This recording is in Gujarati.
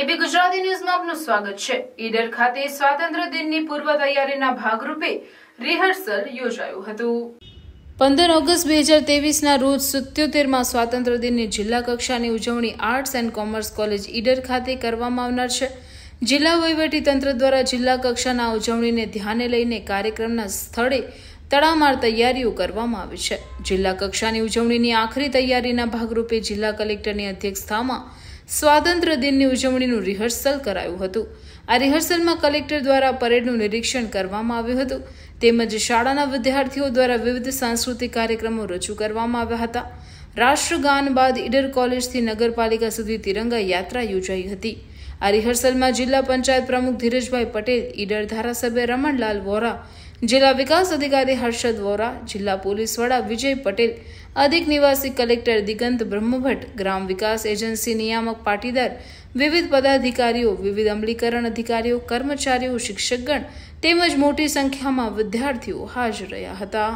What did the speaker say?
એબી ગુજરાતી ન્યૂઝમાં આપનું સ્વાગત છે ઈડર ખાતે સ્વાતંત્ર્ય દિનની પૂર્વ તૈયારીના ભાગરૂપે રિહર્સલ યોજાયું હતું પંદર ઓગસ્ટ બે હજાર તેવીસના રોજ સિત્યોતેરમાં સ્વાતંત્ર્ય દિનની જિલ્લા કક્ષાની ઉજવણી arts and commerce college Idar ખાતે કરવામાં આવનાર છે જિલ્લા તંત્ર દ્વારા જિલ્લા કક્ષાના ઉજવણીને ધ્યાને લઈને કાર્યક્રમના સ્થળે તડામાર તૈયારીઓ કરવામાં આવી છે જિલ્લા કક્ષાની ઉજવણીની આખરી તૈયારીના ભાગરૂપે જિલ્લા કલેક્ટરની અધ્યક્ષતામાં સ્વાતંત્ર્ય દિનની ઉજવણીનું રિહર્સલ કરાયું હતું આ રિહર્સલમાં કલેક્ટર દ્વારા પરેડનું નિરીક્ષણ કરવામાં આવ્યું હતું તેમજ શાળાના વિદ્યાર્થીઓ દ્વારા વિવિધ સાંસ્કૃતિક કાર્યક્રમો રજૂ કરવામાં આવ્યા હતા રાષ્ટ્રગાન બાદ ઈડર કોલેજથી નગરપાલિકા સુધી તિરંગા યાત્રા યોજાઈ હતી આ રિહર્સલમાં જિલ્લા પંચાયત પ્રમુખ ધીરજભાઈ પટેલ ઈડર ધારાસભ્ય રમણલાલ વોરા જિલ્લા વિકાસ અધિકારી હર્ષદ વોરા જિલ્લા પોલીસ વડા વિજય પટેલ અધિક નિવાસી કલેક્ટર દિગંત બ્રહ્મભટ્ટ ગ્રામ વિકાસ એજન્સી નિયામક પાટીદાર વિવિધ પદાધિકારીઓ વિવિધ અમલીકરણ અધિકારીઓ કર્મચારીઓ શિક્ષકગણ તેમજ મોટી સંખ્યામાં વિદ્યાર્થીઓ હાજર રહ્યા હતા